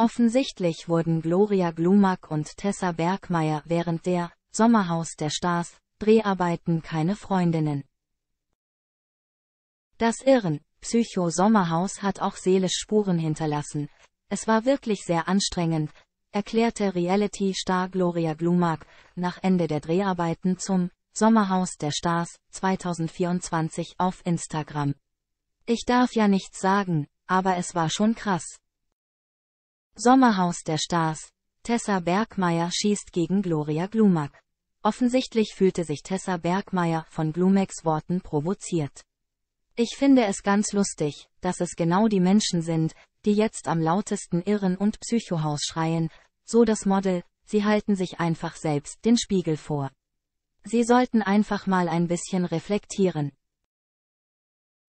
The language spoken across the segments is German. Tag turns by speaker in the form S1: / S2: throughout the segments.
S1: Offensichtlich wurden Gloria Glumack und Tessa Bergmeier während der Sommerhaus der Stars Dreharbeiten keine Freundinnen. Das Irren, Psycho-Sommerhaus hat auch seelisch Spuren hinterlassen. Es war wirklich sehr anstrengend, erklärte Reality-Star Gloria Glumack nach Ende der Dreharbeiten zum Sommerhaus der Stars 2024 auf Instagram. Ich darf ja nichts sagen, aber es war schon krass. Sommerhaus der Stars. Tessa Bergmeier schießt gegen Gloria Glumack. Offensichtlich fühlte sich Tessa Bergmeier von Glumacks Worten provoziert. Ich finde es ganz lustig, dass es genau die Menschen sind, die jetzt am lautesten Irren- und Psychohaus schreien, so das Model, sie halten sich einfach selbst den Spiegel vor. Sie sollten einfach mal ein bisschen reflektieren.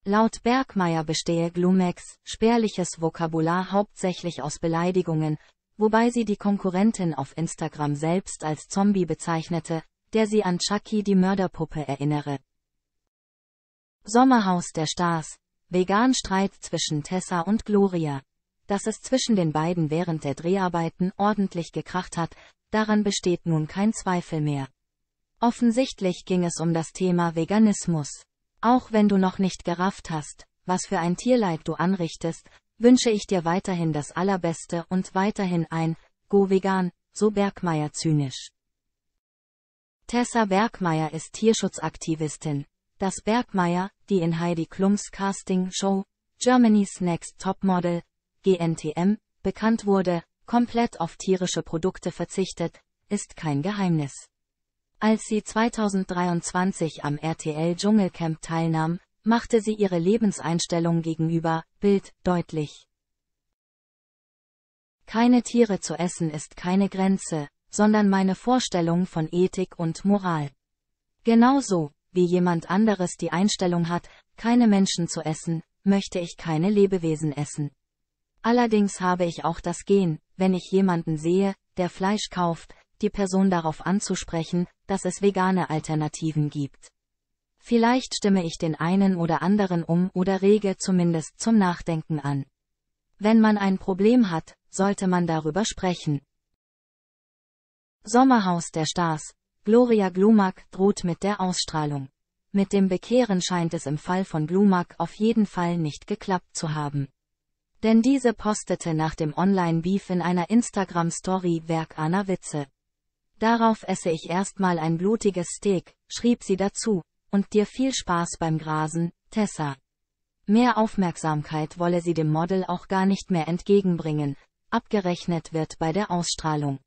S1: Laut Bergmeier bestehe Glumex spärliches Vokabular hauptsächlich aus Beleidigungen, wobei sie die Konkurrentin auf Instagram selbst als Zombie bezeichnete, der sie an Chucky die Mörderpuppe erinnere. Sommerhaus der Stars. Vegan Streit zwischen Tessa und Gloria. Dass es zwischen den beiden während der Dreharbeiten ordentlich gekracht hat, daran besteht nun kein Zweifel mehr. Offensichtlich ging es um das Thema Veganismus. Auch wenn du noch nicht gerafft hast, was für ein Tierleid du anrichtest, wünsche ich dir weiterhin das Allerbeste und weiterhin ein Go Vegan, so Bergmeier zynisch. Tessa Bergmeier ist Tierschutzaktivistin. Das Bergmeier, die in Heidi Klums Casting Show Germany's Next Topmodel GNTM bekannt wurde, komplett auf tierische Produkte verzichtet, ist kein Geheimnis. Als sie 2023 am RTL Dschungelcamp teilnahm, machte sie ihre Lebenseinstellung gegenüber Bild deutlich. Keine Tiere zu essen ist keine Grenze, sondern meine Vorstellung von Ethik und Moral. Genauso, wie jemand anderes die Einstellung hat, keine Menschen zu essen, möchte ich keine Lebewesen essen. Allerdings habe ich auch das Gen, wenn ich jemanden sehe, der Fleisch kauft, die Person darauf anzusprechen, dass es vegane Alternativen gibt. Vielleicht stimme ich den einen oder anderen um oder rege zumindest zum Nachdenken an. Wenn man ein Problem hat, sollte man darüber sprechen. Sommerhaus der Stars. Gloria Glumack droht mit der Ausstrahlung. Mit dem Bekehren scheint es im Fall von Glumack auf jeden Fall nicht geklappt zu haben. Denn diese postete nach dem Online-Beef in einer Instagram-Story Werk Anna Witze. Darauf esse ich erstmal ein blutiges Steak, schrieb sie dazu, und dir viel Spaß beim Grasen, Tessa. Mehr Aufmerksamkeit wolle sie dem Model auch gar nicht mehr entgegenbringen, abgerechnet wird bei der Ausstrahlung.